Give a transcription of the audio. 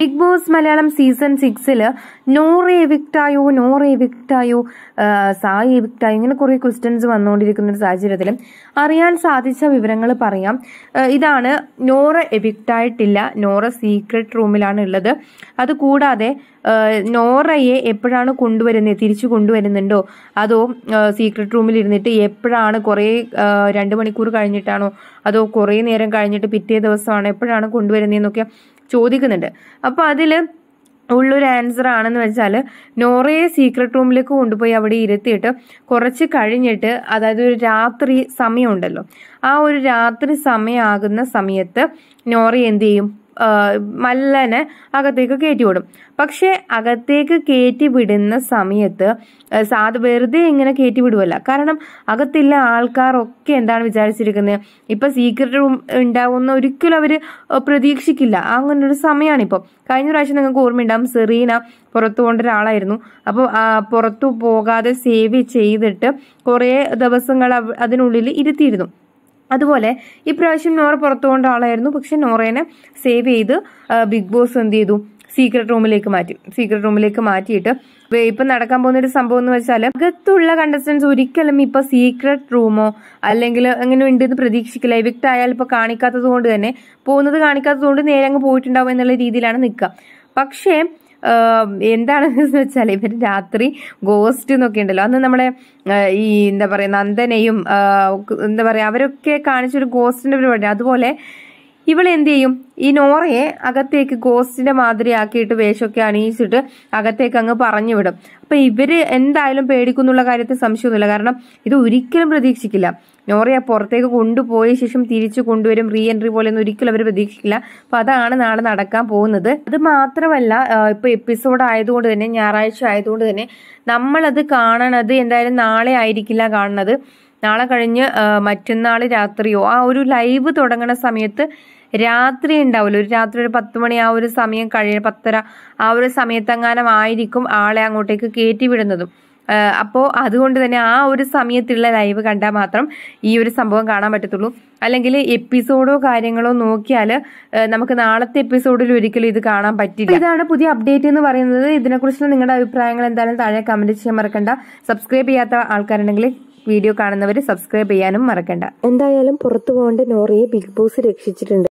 big Boss Malayalam season സിക്സിൽ നോറ് എവിക്റ്റായോ നോറ് എവിക്റ്റായോ സായി എവിക്റ്റായോ ഇങ്ങനെ കുറേ ക്വസ്റ്റ്യൻസ് വന്നുകൊണ്ടിരിക്കുന്ന ഒരു സാഹചര്യത്തിൽ അറിയാൻ സാധിച്ച വിവരങ്ങൾ പറയാം ഇതാണ് നോറ് എവിക്റ്റായിട്ടില്ല നോറ സീക്രട്ട് റൂമിലാണ് ഉള്ളത് അതുകൂടാതെ നോറയെ എപ്പോഴാണ് കൊണ്ടുവരുന്നത് തിരിച്ചു കൊണ്ടുവരുന്നുണ്ടോ അതോ സീക്രട്ട് റൂമിൽ ഇരുന്നിട്ട് എപ്പോഴാണ് കുറേ രണ്ട് മണിക്കൂർ കഴിഞ്ഞിട്ടാണോ അതോ കുറേ നേരം കഴിഞ്ഞിട്ട് പിറ്റേ ദിവസമാണോ എപ്പോഴാണ് കൊണ്ടുവരുന്നതെന്നൊക്കെ ചോദിക്കുന്നുണ്ട് അപ്പോൾ അതിൽ ഉള്ളൊരു ആൻസർ ആണെന്ന് വെച്ചാൽ നോറയെ സീക്രട്ട് റൂമിലേക്ക് കൊണ്ടുപോയി അവിടെ ഇരുത്തിയിട്ട് കുറച്ച് കഴിഞ്ഞിട്ട് അതായത് ഒരു രാത്രി സമയമുണ്ടല്ലോ ആ ഒരു രാത്രി സമയമാകുന്ന സമയത്ത് നോറ എന്ത് ചെയ്യും മല്ലനെ അകത്തേക്ക് കയറ്റി വിടും പക്ഷെ അകത്തേക്ക് കയറ്റി വിടുന്ന സമയത്ത് സാധ വെറുതെ ഇങ്ങനെ കയറ്റി വിടുവല്ല കാരണം അകത്തില്ല ആൾക്കാരൊക്കെ എന്താണ് വിചാരിച്ചിരിക്കുന്നത് ഇപ്പൊ സീക്രട്ട് റൂം ഉണ്ടാവുന്ന ഒരിക്കലും അവര് പ്രതീക്ഷിക്കില്ല അങ്ങനെ ഒരു സമയമാണിപ്പോൾ കഴിഞ്ഞ പ്രാവശ്യം നിങ്ങൾക്ക് ഓർമ്മയുണ്ടാവും സെറീന പുറത്തു കൊണ്ട ഒരാളായിരുന്നു അപ്പൊ പുറത്തു പോകാതെ സേവ് ചെയ്തിട്ട് കുറെ ദിവസങ്ങൾ അതിനുള്ളിൽ ഇരുത്തിയിരുന്നു അതുപോലെ ഇപ്രാവശ്യം നോറ കൊണ്ട ആളായിരുന്നു പക്ഷെ നോറേനെ സേവ് ചെയ്ത് ബിഗ് ബോസ് എന്ത് ചെയ്തു സീക്രട്ട് റൂമിലേക്ക് മാറ്റി സീക്രട്ട് റൂമിലേക്ക് മാറ്റിയിട്ട് ഇപ്പം നടക്കാൻ പോകുന്ന ഒരു സംഭവം എന്ന് വെച്ചാൽ അകത്തുള്ള കണ്ടസ്റ്റൻസ് ഒരിക്കലും ഇപ്പം സീക്രട്ട് റൂമോ അല്ലെങ്കിൽ അങ്ങനെ ഉണ്ടെന്ന് പ്രതീക്ഷിക്കില്ല എവിക്ട് ആയാൽ ഇപ്പോൾ കാണിക്കാത്തത് കൊണ്ട് തന്നെ പോകുന്നത് കാണിക്കാത്തത് കൊണ്ട് നേരെ അങ്ങ് പോയിട്ടുണ്ടാവും എന്നുള്ള രീതിയിലാണ് നിൽക്കുക പക്ഷേ എന്താണെന്ന് വെച്ചാൽ ഇവർ രാത്രി ഗോസ്റ്റ് എന്നൊക്കെ ഉണ്ടല്ലോ അന്ന് നമ്മുടെ ഈ എന്താ പറയുക നന്ദനയും എന്താ പറയുക അവരൊക്കെ കാണിച്ചൊരു ഗോസ്റ്റിൻ്റെ പരിപാടി അതുപോലെ ഇവൾ എന്ത് ചെയ്യും ഈ നോറയെ അകത്തേക്ക് ഗോസ്റ്റിന്റെ മാതിരി ആക്കിയിട്ട് വേഷമൊക്കെ അണിയിച്ചിട്ട് അകത്തേക്ക് അങ്ങ് പറഞ്ഞു വിടും അപ്പൊ ഇവര് എന്തായാലും പേടിക്കുന്നുള്ള കാര്യത്തിൽ സംശയമൊന്നുമില്ല കാരണം ഇത് ഒരിക്കലും പ്രതീക്ഷിക്കില്ല നോറയെ പുറത്തേക്ക് കൊണ്ടുപോയ ശേഷം തിരിച്ചു കൊണ്ടുവരും റീ എൻട്രി ഒന്നും ഒരിക്കലും അവർ പ്രതീക്ഷിക്കില്ല അപ്പൊ അതാണ് നാളെ നടക്കാൻ പോകുന്നത് അത് മാത്രമല്ല ഇപ്പൊ എപ്പിസോഡ് ആയതുകൊണ്ട് തന്നെ ഞായറാഴ്ച ആയതുകൊണ്ട് തന്നെ നമ്മളത് കാണണത് എന്തായാലും നാളെ ആയിരിക്കില്ല കാണുന്നത് നാളെ കഴിഞ്ഞ് മറ്റന്നാൾ രാത്രിയോ ആ ഒരു ലൈവ് തുടങ്ങുന്ന സമയത്ത് രാത്രി ഉണ്ടാവില്ല ഒരു രാത്രി ഒരു പത്ത് മണി ആ ഒരു സമയം കഴിയ പത്തര ആ ഒരു സമയത്തെങ്ങാനും ആയിരിക്കും ആളെ അങ്ങോട്ടേക്ക് കയറ്റി വിടുന്നതും അപ്പോൾ അതുകൊണ്ട് തന്നെ ആ ഒരു സമയത്തുള്ള ലൈവ് കണ്ടാൽ മാത്രം ഈ ഒരു സംഭവം കാണാൻ പറ്റത്തുള്ളൂ അല്ലെങ്കിൽ എപ്പിസോഡോ കാര്യങ്ങളോ നോക്കിയാൽ നമുക്ക് നാളത്തെ എപ്പിസോഡിൽ ഒരിക്കലും ഇത് കാണാൻ പറ്റില്ല ഇതാണ് പുതിയ അപ്ഡേറ്റ് എന്ന് പറയുന്നത് ഇതിനെക്കുറിച്ചുള്ള നിങ്ങളുടെ അഭിപ്രായങ്ങൾ എന്തായാലും താഴെ കമന്റ് ചെയ്യാൻ മറക്കണ്ട സബ്സ്ക്രൈബ് ചെയ്യാത്ത ആൾക്കാരുണ്ടെങ്കിൽ വീഡിയോ കാണുന്നവർ സബ്സ്ക്രൈബ് ചെയ്യാനും മറക്കണ്ട എന്തായാലും പുറത്തു പോകേണ്ട നോറയെ ബിഗ് ബോസ് രക്ഷിച്ചിട്ടുണ്ട്